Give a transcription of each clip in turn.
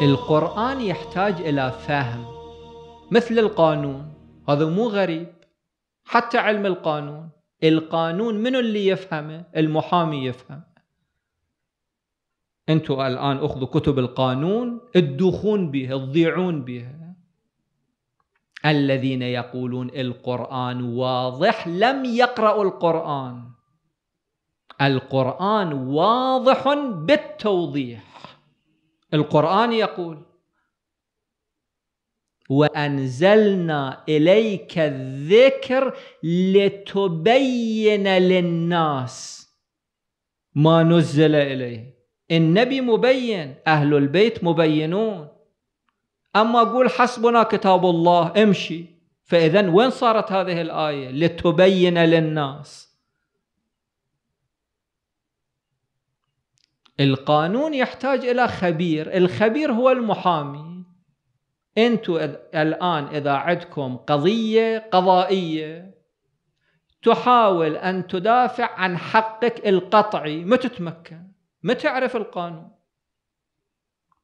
القرآن يحتاج إلى فهم مثل القانون هذا مو غريب حتى علم القانون القانون من اللي يفهمه المحامي يفهم انتم الان اخذوا كتب القانون تدوخون بها تضيعون بها الذين يقولون القران واضح لم يقرأوا القران القران واضح بالتوضيح القرآن يقول وأنزلنا إليك الذكر لتبين للناس ما نزل إليه النبي مبين أهل البيت مبينون أما أقول حسبنا كتاب الله امشي فإذا وين صارت هذه الآية لتبين للناس القانون يحتاج إلى خبير الخبير هو المحامي أنتوا الآن إذا عندكم قضية قضائية تحاول أن تدافع عن حقك القطعي ما تتمكن ما تعرف القانون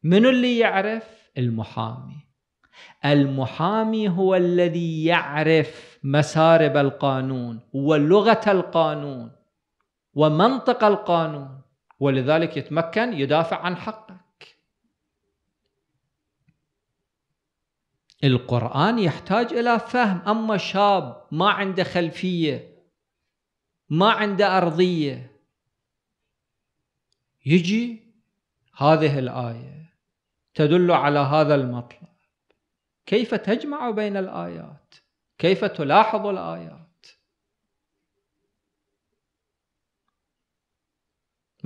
من اللي يعرف المحامي المحامي هو الذي يعرف مسارب القانون ولغة القانون ومنطق القانون ولذلك يتمكن يدافع عن حقك القرآن يحتاج إلى فهم أما شاب ما عنده خلفية ما عنده أرضية يجي هذه الآية تدل على هذا المطلب كيف تجمع بين الآيات كيف تلاحظ الآيات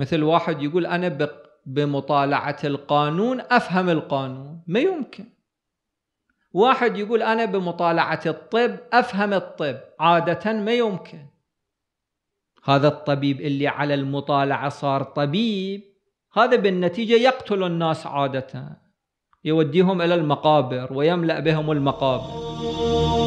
مثل واحد يقول أنا بمطالعة القانون أفهم القانون ما يمكن واحد يقول أنا بمطالعة الطب أفهم الطب عادة ما يمكن هذا الطبيب اللي على المطالعة صار طبيب هذا بالنتيجة يقتل الناس عادة يوديهم إلى المقابر ويملأ بهم المقابر